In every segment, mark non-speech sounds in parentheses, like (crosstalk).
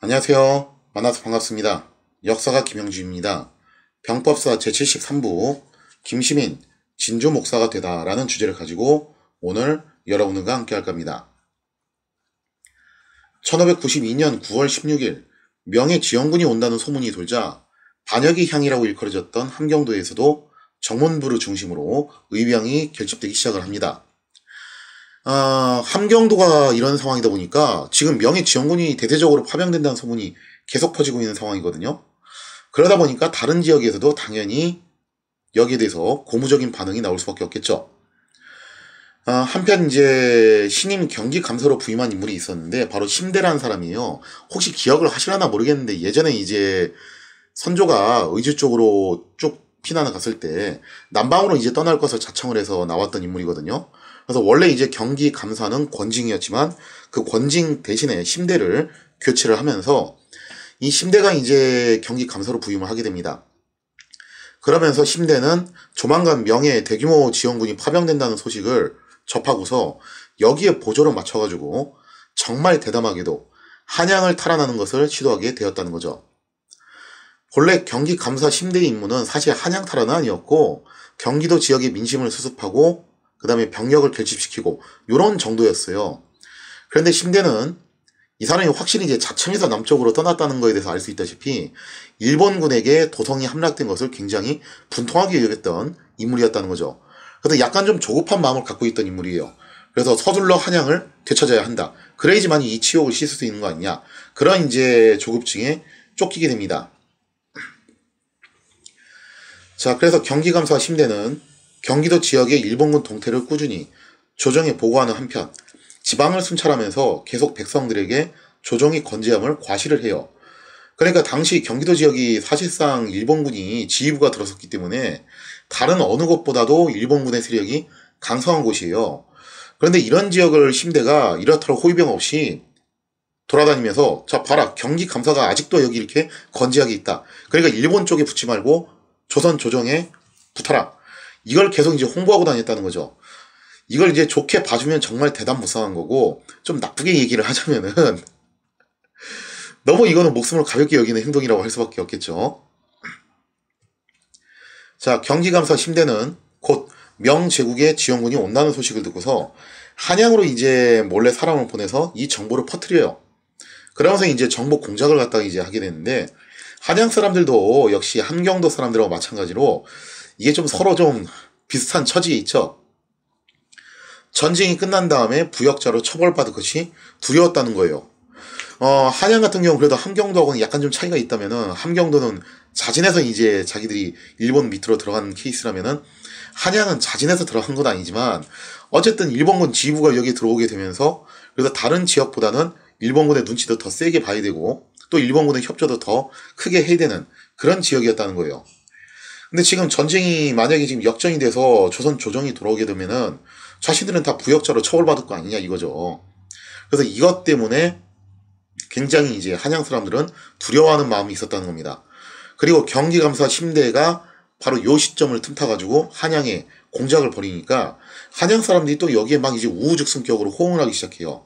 안녕하세요. 만나서 반갑습니다. 역사가 김영주입니다. 병법사 제73부 김시민 진조 목사가 되다라는 주제를 가지고 오늘 여러분과 함께 할 겁니다. 1592년 9월 16일 명예지원군이 온다는 소문이 돌자 반역의 향이라고 일컬어졌던 함경도에서도 정문부를 중심으로 의병이 결집되기 시작을 합니다. 아, 함경도가 이런 상황이다 보니까 지금 명예 지원군이 대대적으로 파병된다는 소문이 계속 퍼지고 있는 상황이거든요. 그러다 보니까 다른 지역에서도 당연히 여기에 대해서 고무적인 반응이 나올 수밖에 없겠죠. 아, 한편 이제 신임 경기 감사로 부임한 인물이 있었는데 바로 심대라는 사람이에요. 혹시 기억을 하시려나 모르겠는데 예전에 이제 선조가 의주 쪽으로 쭉 피난을 갔을 때 남방으로 이제 떠날 것을 자청을 해서 나왔던 인물이거든요. 그래서 원래 이제 경기 감사는 권징이었지만 그 권징 대신에 심대를 교체를 하면서 이 심대가 이제 경기 감사로 부임을 하게 됩니다. 그러면서 심대는 조만간 명예 대규모 지원군이 파병된다는 소식을 접하고서 여기에 보조를 맞춰가지고 정말 대담하게도 한양을 탈환하는 것을 시도하게 되었다는 거죠. 본래 경기 감사 심대의 임무는 사실 한양 탈환은 아니었고 경기도 지역의 민심을 수습하고 그 다음에 병력을 결집시키고 이런 정도였어요. 그런데 심대는 이 사람이 확실히 이제 자청해서 남쪽으로 떠났다는 것에 대해서 알 수 있다시피 일본군에게 도성이 함락된 것을 굉장히 분통하게 여겼던 인물이었다는 거죠. 그래서 약간 좀 조급한 마음을 갖고 있던 인물이에요. 그래서 서둘러 한양을 되찾아야 한다. 그래야지만 이 치욕을 씻을 수 있는 거 아니냐. 그런 이제 조급증에 쫓기게 됩니다. 자, 그래서 경기감사 심대는 경기도 지역의 일본군 동태를 꾸준히 조정에 보고하는 한편 지방을 순찰하면서 계속 백성들에게 조정의 건재함을 과시를 해요. 그러니까 당시 경기도 지역이 사실상 일본군이 지휘부가 들어섰기 때문에 다른 어느 곳보다도 일본군의 세력이 강성한 곳이에요. 그런데 이런 지역을 심대가 이렇다로 호위병 없이 돌아다니면서 자 봐라 경기 감사가 아직도 여기 이렇게 건재하게 있다. 그러니까 일본 쪽에 붙지 말고 조선 조정에 붙어라. 이걸 계속 이제 홍보하고 다녔다는 거죠. 이걸 이제 좋게 봐주면 정말 대답 무상한 거고 좀 나쁘게 얘기를 하자면은 (laughs) 너무 이거는 목숨을 가볍게 여기는 행동이라고 할 수밖에 없겠죠. 자 경기감사 심대는 곧 명제국의 지원군이 온다는 소식을 듣고서 한양으로 이제 몰래 사람을 보내서 이 정보를 퍼뜨려요. 그러면서 이제 정보 공작을 갖다가 이제 하게 되는데 한양 사람들도 역시 한경도 사람들과 마찬가지로 이게 좀 서로 좀 비슷한 처지에 있죠. 전쟁이 끝난 다음에 부역자로 처벌받을 것이 두려웠다는 거예요. 어, 한양 같은 경우 그래도 함경도하고는 약간 좀 차이가 있다면은 함경도는 자진해서 이제 자기들이 일본 밑으로 들어간 케이스라면은 한양은 자진해서 들어간 건 아니지만 어쨌든 일본군 지휘부가 여기 들어오게 되면서 그래서 다른 지역보다는 일본군의 눈치도 더 세게 봐야 되고 또 일본군의 협조도 더 크게 해야 되는 그런 지역이었다는 거예요. 근데 지금 전쟁이 만약에 지금 역전이 돼서 조선 조정이 돌아오게 되면은 자신들은 다 부역자로 처벌받을 거 아니냐 이거죠. 그래서 이것 때문에 굉장히 이제 한양 사람들은 두려워하는 마음이 있었다는 겁니다. 그리고 경기감사 심대가 바로 요 시점을 틈타가지고 한양에 공작을 벌이니까 한양 사람들이 또 여기에 막 이제 우후죽순격으로 호응을 하기 시작해요.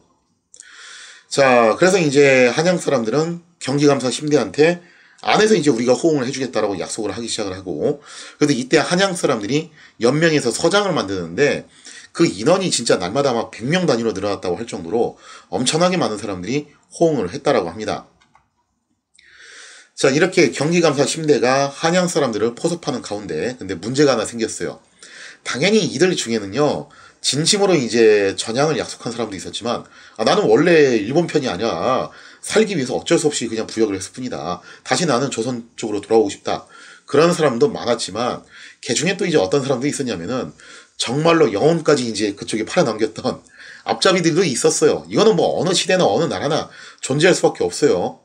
자, 그래서 이제 한양 사람들은 경기감사 심대한테 안에서 이제 우리가 호응을 해주겠다라고 약속을 하기 시작을 하고 그런데 이때 한양 사람들이 연명에서 서장을 만드는데 그 인원이 진짜 날마다 막 100명 단위로 늘어났다고 할 정도로 엄청나게 많은 사람들이 호응을 했다라고 합니다. 자 이렇게 경기감사 1대가 한양 사람들을 포섭하는 가운데 근데 문제가 하나 생겼어요. 당연히 이들 중에는요 진심으로 이제 전향을 약속한 사람도 있었지만 아, 나는 원래 일본 편이 아니야 살기 위해서 어쩔 수 없이 그냥 부역을 했을 뿐이다. 다시 나는 조선 쪽으로 돌아오고 싶다. 그런 사람도 많았지만 개 중에 또 이제 어떤 사람도 있었냐면은 정말로 영혼까지 이제 그쪽에 팔아넘겼던 앞잡이들도 있었어요. 이거는 뭐 어느 시대나 어느 나라나 존재할 수밖에 없어요.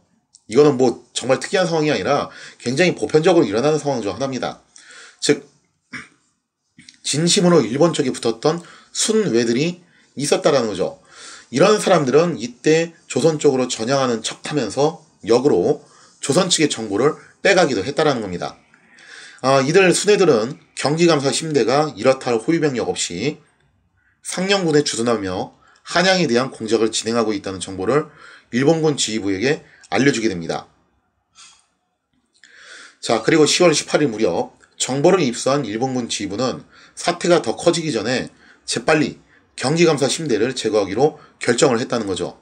이거는 뭐 정말 특이한 상황이 아니라 굉장히 보편적으로 일어나는 상황 중 하나입니다. 즉 진심으로 일본 쪽에 붙었던 순외들이 있었다라는 거죠. 이런 사람들은 이때 조선 쪽으로 전향하는 척하면서 역으로 조선 측의 정보를 빼가기도 했다라는 겁니다. 아, 이들 순회들은 경기감사 심대가 이렇다 할 호위병력 없이 상령군에 주둔하며 한양에 대한 공작을 진행하고 있다는 정보를 일본군 지휘부에게 알려주게 됩니다. 자 그리고 10월 18일 무렵 정보를 입수한 일본군 지휘부는 사태가 더 커지기 전에 재빨리 경기감사 심대를 제거하기로 결정을 했다는 거죠.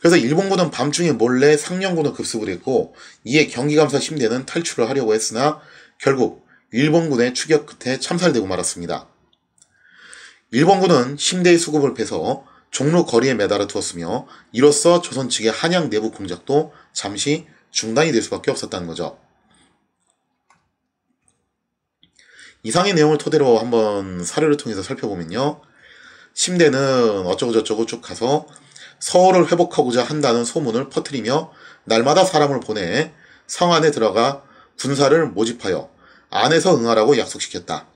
그래서 일본군은 밤중에 몰래 상령군을 급습을 했고 이에 경기감사 심대는 탈출을 하려고 했으나 결국 일본군의 추격 끝에 참살되고 말았습니다. 일본군은 심대의 수급을 빼서 종로 거리에 매달아 두었으며 이로써 조선 측의 한양 내부 공작도 잠시 중단이 될 수밖에 없었다는 거죠. 이상의 내용을 토대로 한번 사례를 통해서 살펴보면요. 심대는 어쩌고저쩌고 쭉 가서 서울을 회복하고자 한다는 소문을 퍼뜨리며 날마다 사람을 보내 성 안에 들어가 군사를 모집하여 안에서 응하라고 약속시켰다.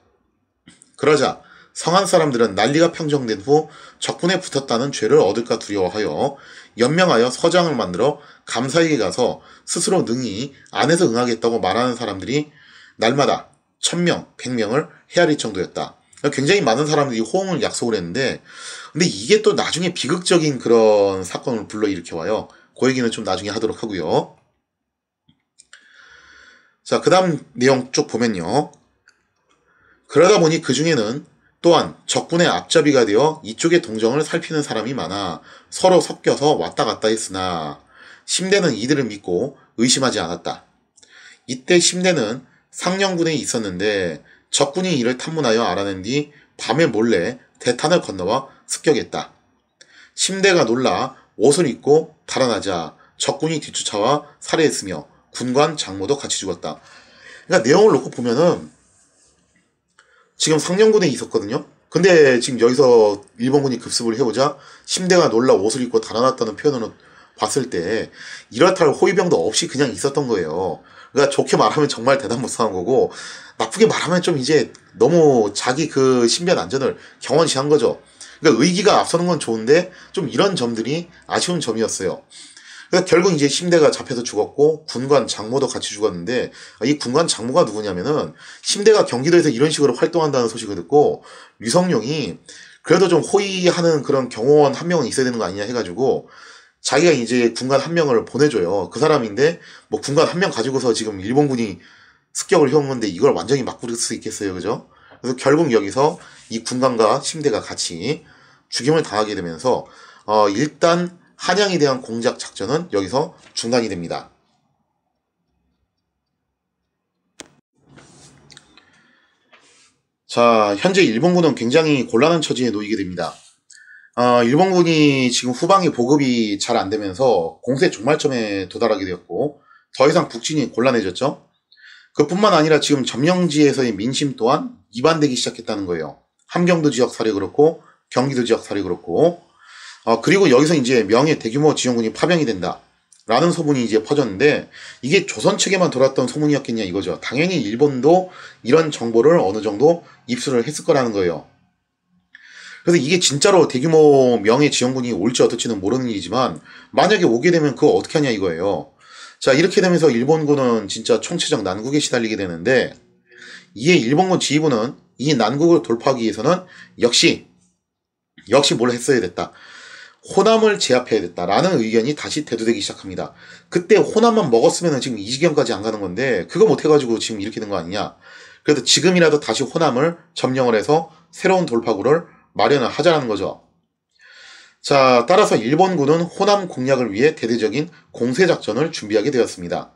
그러자 성한 사람들은 난리가 평정된 후 적군에 붙었다는 죄를 얻을까 두려워하여 연명하여 서장을 만들어 감사에게 가서 스스로 능히 안에서 응하겠다고 말하는 사람들이 날마다 천명, 백명을 헤아릴 정도였다. 굉장히 많은 사람들이 호응을 약속을 했는데 근데 이게 또 나중에 비극적인 그런 사건을 불러일으켜 와요. 그 얘기는 좀 나중에 하도록 하고요. 자, 그 다음 내용 쭉 보면요. 그러다 보니 그 중에는 또한 적군의 앞잡이가 되어 이쪽의 동정을 살피는 사람이 많아 서로 섞여서 왔다 갔다 했으나 심대는 이들을 믿고 의심하지 않았다. 이때 심대는 상령군에 있었는데 적군이 이를 탐문하여 알아낸 뒤 밤에 몰래 대탄을 건너와 습격했다. 침대가 놀라 옷을 입고 달아나자 적군이 뒤쫓아와 살해했으며 군관 장모도 같이 죽었다. 그러니까 내용을 놓고 보면은 지금 상령군에 있었거든요. 근데 지금 여기서 일본군이 급습을 해오자 침대가 놀라 옷을 입고 달아났다는 표현으로 봤을 때 이렇다 할 호위병도 없이 그냥 있었던 거예요. 그러니까 좋게 말하면 정말 대단 못한 거고 나쁘게 말하면 좀 이제 너무 자기 그 신변 안전을 경원시한 거죠. 그러니까 의기가 앞서는 건 좋은데 좀 이런 점들이 아쉬운 점이었어요. 그러니까 결국 이제 심대가 잡혀서 죽었고 군관 장모도 같이 죽었는데 아, 이 군관 장모가 누구냐면은 심대가 경기도에서 이런 식으로 활동한다는 소식을 듣고 유성룡이 그래도 좀 호의하는 그런 경호원 한 명은 있어야 되는 거 아니냐 해가지고 자기가 이제 군관 한 명을 보내줘요. 그 사람인데 뭐 군관 한 명 가지고서 지금 일본군이 습격을 해온 건데 이걸 완전히 막부릴 수 있겠어요, 그죠? 그래서 결국 여기서 이 군관과 침대가 같이 죽임을 당하게 되면서 어, 일단 한양에 대한 공작 작전은 여기서 중단이 됩니다. 자, 현재 일본군은 굉장히 곤란한 처지에 놓이게 됩니다. 어, 일본군이 지금 후방의 보급이 잘 안 되면서 공세 종말점에 도달하게 되었고, 더 이상 북진이 곤란해졌죠? 그뿐만 아니라 지금 점령지에서의 민심 또한 이반되기 시작했다는 거예요. 함경도 지역 사례 그렇고 경기도 지역 사례 그렇고 어, 그리고 여기서 이제 명의 대규모 지원군이 파병이 된다. 라는 소문이 이제 퍼졌는데 이게 조선 측에만 돌았던 소문이었겠냐 이거죠. 당연히 일본도 이런 정보를 어느 정도 입수를 했을 거라는 거예요. 그래서 이게 진짜로 대규모 명예 지원군이 올지 어떨지는 모르는 일이지만 만약에 오게 되면 그거 어떻게 하냐 이거예요. 자, 이렇게 되면서 일본군은 진짜 총체적 난국에 시달리게 되는데 이에 일본군 지휘부는 이 난국을 돌파하기 위해서는 역시 역시 뭘 했어야 됐다. 호남을 제압해야 됐다라는 의견이 다시 대두되기 시작합니다. 그때 호남만 먹었으면 지금 이 지경까지 안 가는 건데 그거 못 해가지고 지금 이렇게 된 거 아니냐. 그래서 지금이라도 다시 호남을 점령을 해서 새로운 돌파구를 마련을 하자는 라 거죠. 자, 따라서 일본군은 호남 공략을 위해 대대적인 공세작전을 준비하게 되었습니다.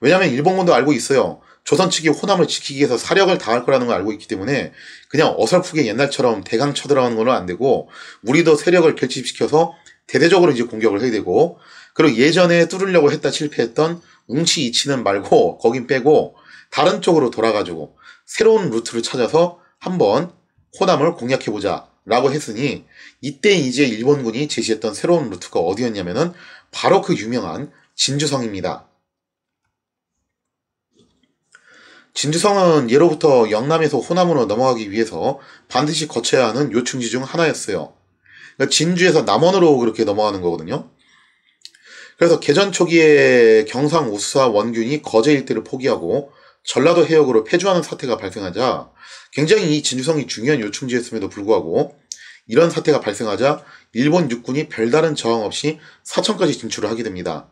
왜냐하면 일본군도 알고 있어요. 조선 측이 호남을 지키기 위해서 사력을 다할 거라는 걸 알고 있기 때문에 그냥 어설프게 옛날처럼 대강 쳐들어가는 건 안 되고 우리도 세력을 결집시켜서 대대적으로 이제 공격을 해야 되고 그리고 예전에 뚫으려고 했다 실패했던 웅치 이치는 말고 거긴 빼고 다른 쪽으로 돌아가지고 새로운 루트를 찾아서 한번 호남을 공략해보자 라고 했으니 이때 이제 일본군이 제시했던 새로운 루트가 어디였냐면은 바로 그 유명한 진주성입니다. 진주성은 예로부터 영남에서 호남으로 넘어가기 위해서 반드시 거쳐야 하는 요충지 중 하나였어요. 그러니까 진주에서 남원으로 그렇게 넘어가는 거거든요. 그래서 개전 초기에 경상 우수사 원균이 거제 일대를 포기하고 전라도 해역으로 폐주하는 사태가 발생하자 굉장히 이 진주성이 중요한 요충지였음에도 불구하고 이런 사태가 발생하자 일본 육군이 별다른 저항 없이 사천까지 진출을 하게 됩니다.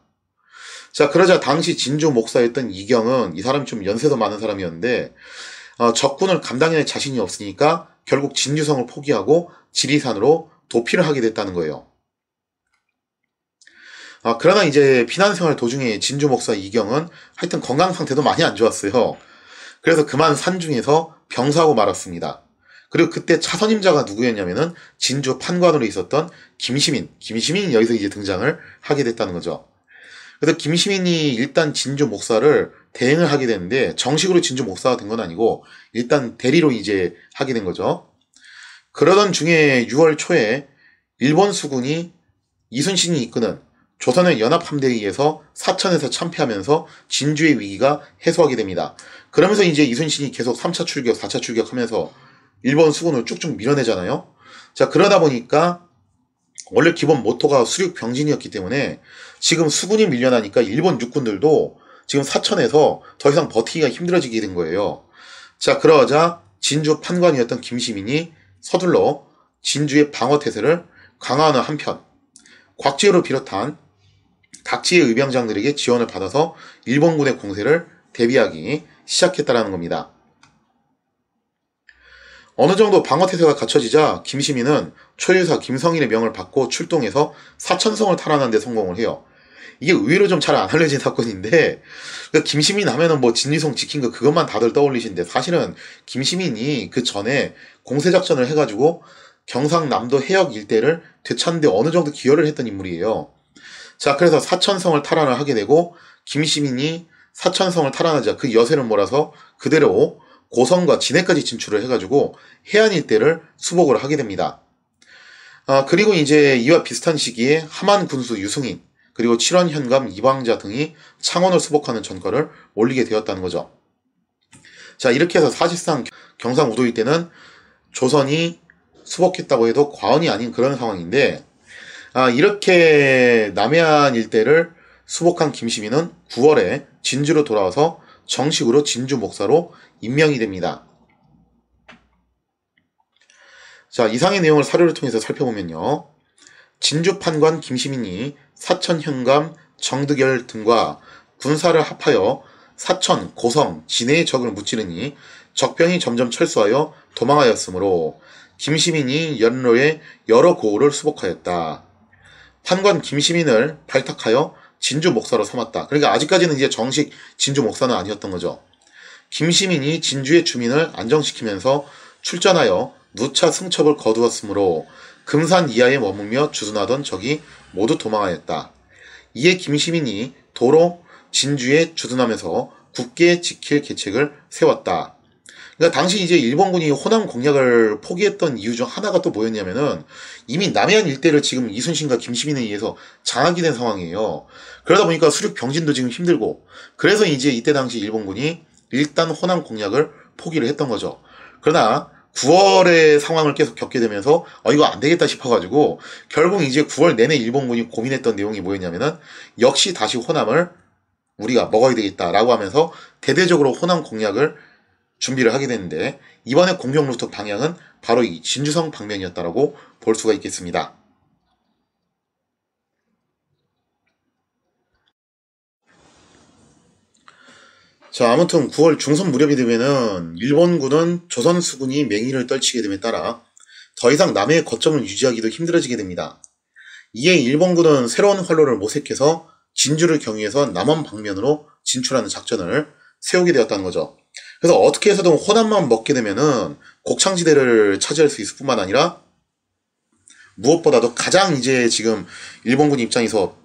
자 그러자 당시 진주 목사였던 이경은 이 사람이 좀 연세도 많은 사람이었는데 어, 적군을 감당해낼 자신이 없으니까 결국 진주성을 포기하고 지리산으로 도피를 하게 됐다는 거예요. 아, 그러나 이제 피난 생활 도중에 진주 목사 이경은 하여튼 건강 상태도 많이 안 좋았어요. 그래서 그만 산중에서 병사하고 말았습니다. 그리고 그때 차선임자가 누구였냐면은 진주 판관으로 있었던 김시민, 김시민이 여기서 이제 등장을 하게 됐다는 거죠. 그래서 김시민이 일단 진주 목사를 대행을 하게 되는데 정식으로 진주 목사가 된 건 아니고 일단 대리로 이제 하게 된 거죠. 그러던 중에 6월 초에 일본 수군이 이순신이 이끄는 조선은 연합함대위에서 사천에서 참패하면서 진주의 위기가 해소하게 됩니다. 그러면서 이제 이순신이 계속 3차 출격, 4차 출격하면서 일본 수군을 쭉쭉 밀어내잖아요. 자 그러다 보니까 원래 기본 모토가 수륙 병진이었기 때문에 지금 수군이 밀려나니까 일본 육군들도 지금 사천에서 더 이상 버티기가 힘들어지게 된 거예요. 자 그러자 진주 판관이었던 김시민이 서둘러 진주의 방어 태세를 강화하는 한편 곽지호를 비롯한 각지의 의병장들에게 지원을 받아서 일본군의 공세를 대비하기 시작했다라는 겁니다. 어느 정도 방어태세가 갖춰지자 김시민은 초일사 김성일의 명을 받고 출동해서 사천성을 탈환하는 데 성공을 해요. 이게 의외로 좀 잘 안 알려진 사건인데 그러니까 김시민 하면은 뭐 진리송 지킨 거 그것만 다들 떠올리시는데 사실은 김시민이 그 전에 공세작전을 해가지고 경상남도 해역 일대를 되찾는데 어느 정도 기여를 했던 인물이에요. 자, 그래서 사천성을 탈환을 하게 되고 김시민이 사천성을 탈환하자 그 여세를 몰아서 그대로 고성과 진해까지 진출을 해가지고 해안 일대를 수복을 하게 됩니다. 아, 그리고 이제 이와 비슷한 시기에 하만 군수 유승인 그리고 칠원 현감 이방자 등이 창원을 수복하는 전과를 올리게 되었다는 거죠. 자 이렇게 해서 사실상 경상우도일 대는 조선이 수복했다고 해도 과언이 아닌 그런 상황인데 아, 이렇게 남해안 일대를 수복한 김시민은 9월에 진주로 돌아와서 정식으로 진주 목사로 임명이 됩니다. 자, 이상의 내용을 사료를 통해서 살펴보면요. 진주 판관 김시민이 사천 현감 정득열 등과 군사를 합하여 사천, 고성, 진해의 적을 무찌르니 적병이 점점 철수하여 도망하였으므로 김시민이 연로에 여러 고을을 수복하였다. 탐관 김시민을 발탁하여 진주 목사로 삼았다. 그러니까 아직까지는 이제 정식 진주 목사는 아니었던 거죠. 김시민이 진주의 주민을 안정시키면서 출전하여 누차 승첩을 거두었으므로 금산 이하에 머물며 주둔하던 적이 모두 도망하였다. 이에 김시민이 도로 진주에 주둔하면서 굳게 지킬 계책을 세웠다. 그러니까 당시 이제 일본군이 호남 공략을 포기했던 이유 중 하나가 또 뭐였냐면은 이미 남해안 일대를 지금 이순신과 김시민에 의해서 장악이 된 상황이에요. 그러다 보니까 수륙 병진도 지금 힘들고 그래서 이제 이때 당시 일본군이 일단 호남 공략을 포기를 했던 거죠. 그러나 9월의 상황을 계속 겪게 되면서 어 이거 안 되겠다 싶어가지고 결국 이제 9월 내내 일본군이 고민했던 내용이 뭐였냐면은 역시 다시 호남을 우리가 먹어야 되겠다라고 하면서 대대적으로 호남 공략을 준비를 하게 되는데 이번에 공격 루트 방향은 바로 이 진주성 방면이었다라고 볼 수가 있겠습니다. 자 아무튼 9월 중선 무렵이 되면은 일본군은 조선 수군이 맹위를 떨치게 됨에 따라 더 이상 남해의 거점을 유지하기도 힘들어지게 됩니다. 이에 일본군은 새로운 활로를 모색해서 진주를 경유해서 남원 방면으로 진출하는 작전을 세우게 되었다는 거죠. 그래서 어떻게 해서든 호남만 먹게 되면은 곡창지대를 차지할 수 있을 뿐만 아니라 무엇보다도 가장 이제 지금 일본군 입장에서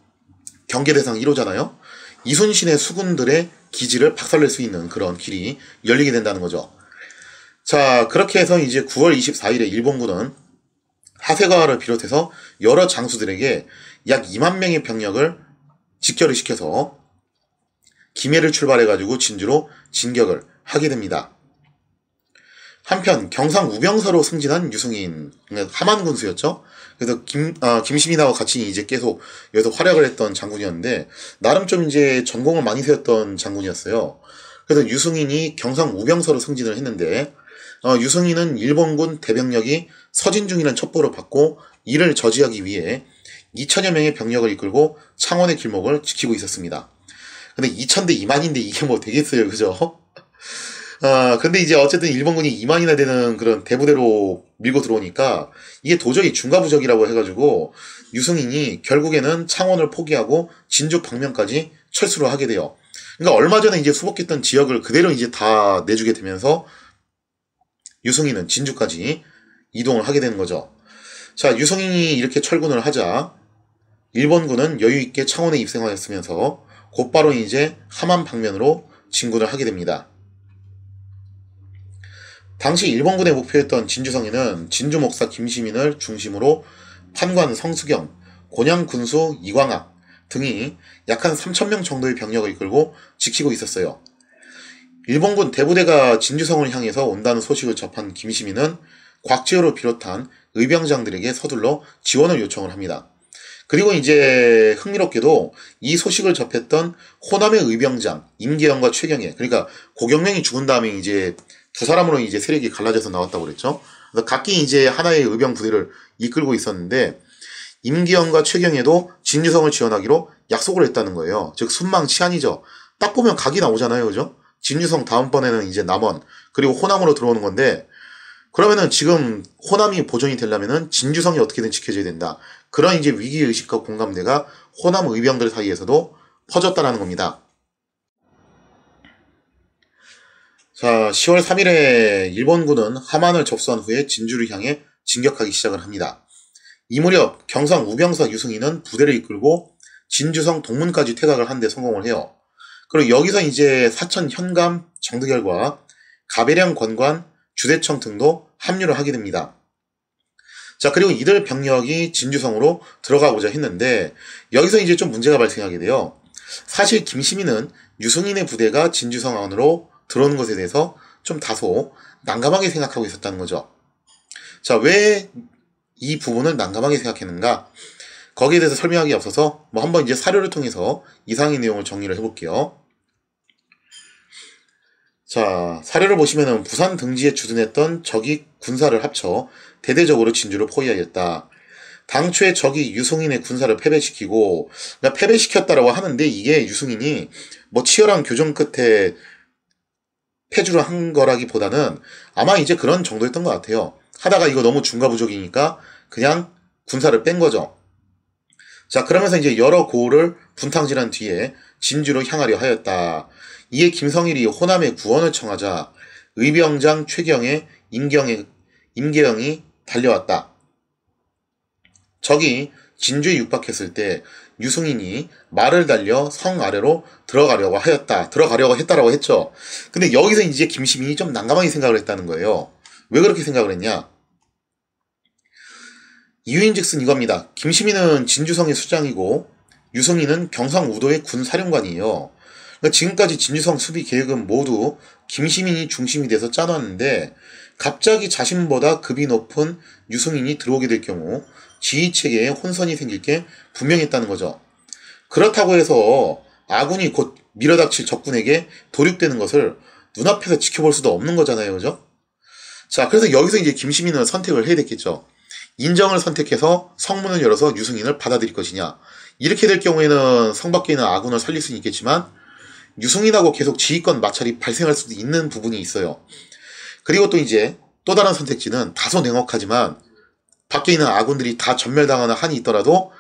경계 대상 1호잖아요. 이순신의 수군들의 기지를 박살낼 수 있는 그런 길이 열리게 된다는 거죠. 자, 그렇게 해서 이제 9월 24일에 일본군은 하세가와를 비롯해서 여러 장수들에게 약 2만 명의 병력을 직결을 시켜서 김해를 출발해가지고 진주로 진격을 하게 됩니다. 한편 경상 우병사로 승진한 유승인 네, 하만 군수였죠. 그래서 김 아, 어, 김시이나와 같이 이제 계속 여기서 활약을 했던 장군이었는데 나름 좀 이제 전공을 많이 세웠던 장군이었어요. 그래서 유승인이 경상 우병사로 승진을 했는데 어, 유승인은 일본군 대병력이 서진중이라는 첩보를 받고 이를 저지하기 위해 2천여 명의 병력을 이끌고 창원의 길목을 지키고 있었습니다. 근데 2천대 2만인데 이게 뭐 되겠어요, 그죠? 아, 근데 이제 어쨌든 일본군이 2만이나 되는 그런 대부대로 밀고 들어오니까 이게 도저히 중과부적이라고 해가지고 유승인이 결국에는 창원을 포기하고 진주 방면까지 철수를 하게 돼요. 그러니까 얼마 전에 이제 수복했던 지역을 그대로 이제 다 내주게 되면서 유승인은 진주까지 이동을 하게 되는 거죠. 자, 유승인이 이렇게 철군을 하자 일본군은 여유있게 창원에 입성하였으면서 곧바로 이제 함안 방면으로 진군을 하게 됩니다. 당시 일본군의 목표였던 진주성에는 진주 목사 김시민을 중심으로 판관 성수경, 곤양 군수 이광학 등이 약 한 3천명 정도의 병력을 이끌고 지키고 있었어요. 일본군 대부대가 진주성을 향해서 온다는 소식을 접한 김시민은 곽지호를 비롯한 의병장들에게 서둘러 지원을 요청을 합니다. 그리고 이제 흥미롭게도 이 소식을 접했던 호남의 의병장 임계영과 최경애 그러니까 고경명이 죽은 다음에 이제 두 그 사람으로 이제 세력이 갈라져서 나왔다고 그랬죠. 그래서 각기 이제 하나의 의병 부대를 이끌고 있었는데 임기영과 최경에도 진유성을 지원하기로 약속을 했다는 거예요. 즉 순망치안이죠. 딱 보면 각이 나오잖아요, 그죠? 진유성 다음번에는 이제 남원 그리고 호남으로 들어오는 건데 그러면은 지금 호남이 보존이 되려면은 진주성이 어떻게든 지켜져야 된다. 그런 이제 위기 의식과 공감대가 호남 의병들 사이에서도 퍼졌다라는 겁니다. 자, 10월 3일에 일본군은 함안을 접수한 후에 진주를 향해 진격하기 시작을 합니다. 이 무렵 경상 우병사 유승희는 부대를 이끌고 진주성 동문까지 퇴각을 한 데 성공을 해요. 그리고 여기서 이제 사천 현감 정득열과 가베량 권관 주대청 등도 합류를 하게 됩니다. 자 그리고 이들 병력이 진주성으로 들어가고자 했는데 여기서 이제 좀 문제가 발생하게 돼요. 사실 김시민은 유승인의 부대가 진주성 안으로 들어오는 것에 대해서 좀 다소 난감하게 생각하고 있었다는 거죠. 자, 왜 이 부분을 난감하게 생각했는가? 거기에 대해서 설명하기 앞서서 뭐 한번 이제 사료를 통해서 이상의 내용을 정리를 해볼게요. 자, 사료를 보시면은 부산 등지에 주둔했던 적이 군사를 합쳐 대대적으로 진주를 포위하였다. 당초에 적이 유승인의 군사를 패배시키고, 그러니까 패배시켰다라고 하는데 이게 유승인이 뭐 치열한 교정 끝에 폐주를 한 거라기보다는 아마 이제 그런 정도였던 것 같아요. 하다가 이거 너무 중과 부족이니까 그냥 군사를 뺀 거죠. 자, 그러면서 이제 여러 고을을 분탕질한 뒤에 진주로 향하려 하였다. 이에 김성일이 호남의 구원을 청하자 의병장 최경의 임경의, 임계영이 달려왔다. 적이 진주에 육박했을 때 유승인이 말을 달려 성 아래로 들어가려고 하였다. 들어가려고 했다라고 했죠. 근데 여기서 이제 김시민이 좀 난감하게 생각을 했다는 거예요. 왜 그렇게 생각을 했냐? 이유인즉슨 이겁니다. 김시민은 진주성의 수장이고 유승인은 경상우도의 군사령관이에요. 그러니까 지금까지 진주성 수비 계획은 모두 김시민이 중심이 돼서 짜놨는데 갑자기 자신보다 급이 높은 유승인이 들어오게 될 경우 지휘 체계에 혼선이 생길 게 분명했다는 거죠. 그렇다고 해서 아군이 곧 밀어닥칠 적군에게 도륙되는 것을 눈앞에서 지켜볼 수도 없는 거잖아요. 그죠? 자, 그래서 여기서 이제 김시민은 선택을 해야 됐겠죠. 인정을 선택해서 성문을 열어서 유승인을 받아들일 것이냐. 이렇게 될 경우에는 성 밖에 있는 아군을 살릴 수는 있겠지만 유승인하고 계속 지휘권 마찰이 발생할 수도 있는 부분이 있어요. 그리고 또 이제 또 다른 선택지는 다소 냉혹하지만 밖에 있는 아군들이 다 전멸당하는 한이 있더라도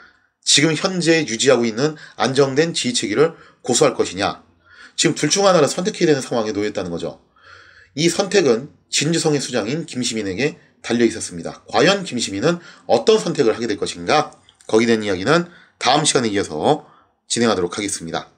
지금 현재 유지하고 있는 안정된 지휘 체계를 고수할 것이냐. 지금 둘 중 하나를 선택해야 되는 상황에 놓였다는 거죠. 이 선택은 진주성의 수장인 김시민에게 달려 있었습니다. 과연 김시민은 어떤 선택을 하게 될 것인가? 거기에 대한 이야기는 다음 시간에 이어서 진행하도록 하겠습니다.